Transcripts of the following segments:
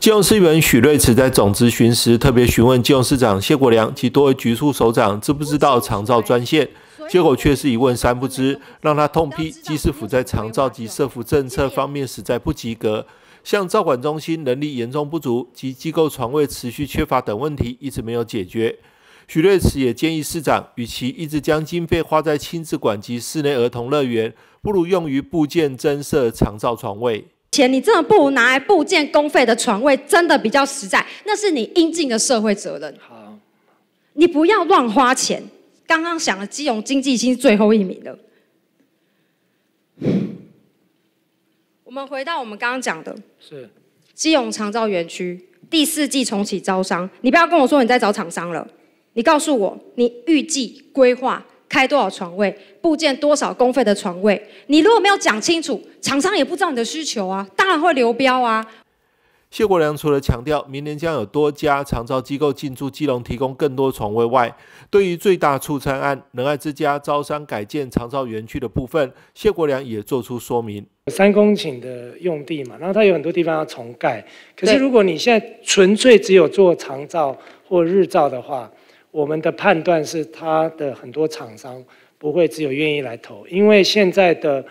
金融司员许瑞慈在总咨询时特别询问金融市长谢国梁及多位局处首长知不知道长照专线，结果却是一问三不知，让他痛批基师府在长照及设福政策方面实在不及格，像照管中心能力严重不足及机构床位持续缺乏等问题一直没有解决。许瑞慈也建议市长与其一直将经费花在亲子馆及室内儿童乐园，不如用于部件增设长照床位。你真的不如拿来布建公费的床位，真的比较实在，那是你应尽的社会责任。好，你不要乱花钱。刚刚想了，基隆经济区最后一名了。我们回到我们刚刚讲的，是基隆长造园区第四季重启招商，你不要跟我说你在找厂商了，你告诉我你预计规划。开多少床位，部件多少公费的床位？你如果没有讲清楚，厂商也不知道你的需求啊，当然会流标啊。谢国良除了强调明年将有多家长造机构进驻基隆，提供更多床位外，对于最大促餐案仁爱之家招商改建长造园区的部分，谢国良也做出说明。三公顷的用地嘛，然后它有很多地方要重盖。可是如果你现在纯粹只有做长照或日照的话，我们的判断是，它的很多厂商不会只有愿意来投，因为现在的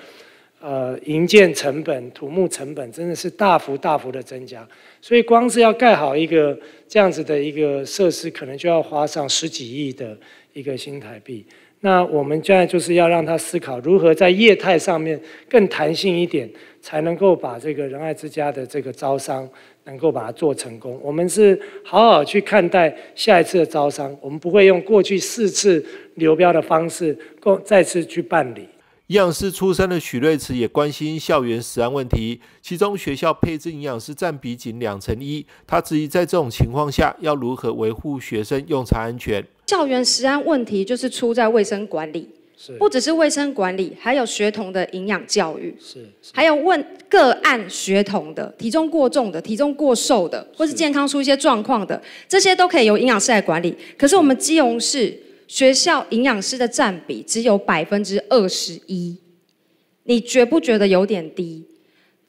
呃营建成本、土木成本真的是大幅大幅的增加，所以光是要盖好一个这样子的一个设施，可能就要花上十几亿的一个新台币。那我们现在就是要让他思考如何在业态上面更弹性一点，才能够把这个仁爱之家的这个招商能够把它做成功。我们是好好去看待下一次的招商，我们不会用过去四次流标的方式，再再次去办理。营养师出身的许瑞慈也关心校园食安问题，其中学校配置营养师占比仅两成一，他质疑在这种情况下要如何维护学生用餐安全？校园食安问题就是出在卫生管理，不只是卫生管理，还有学童的营养教育，还有问个案学童的体重过重的、体重过瘦的，或是健康出一些状况的，这些都可以由营养师来管理。可是我们基隆市学校营养师的占比只有百分之二十一，你觉不觉得有点低？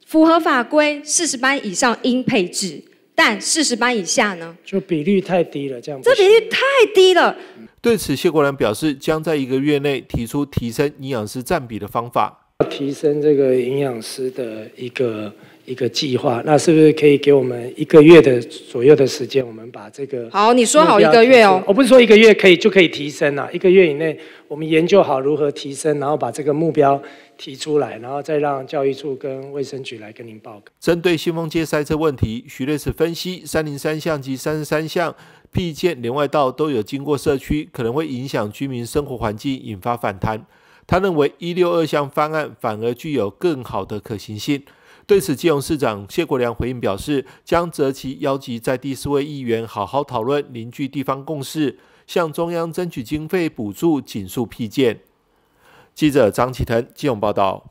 符合法规四十班以上应配置。但四十班以下呢？就比率太低了，这样这比率太低了。对此，谢国良表示，将在一个月内提出提升营养师占比的方法。提升这个营养师的一个一个计划，那是不是可以给我们一个月的左右的时间？我们把这个好，你说好一个月哦。我不是说一个月可以就可以提升啊，一个月以内我们研究好如何提升，然后把这个目标提出来，然后再让教育处跟卫生局来跟您报。针对新丰街塞车问题，徐律师分析，三零三项及三十三项。辟建连外道都有经过社区，可能会影响居民生活环境，引发反弹。他认为一六二项方案反而具有更好的可行性。对此，基隆市长谢国良回应表示，将择期邀集在第四位议员好好讨论，凝聚地方共识，向中央争取经费补助，紧速批建。记者张启腾、基隆报道。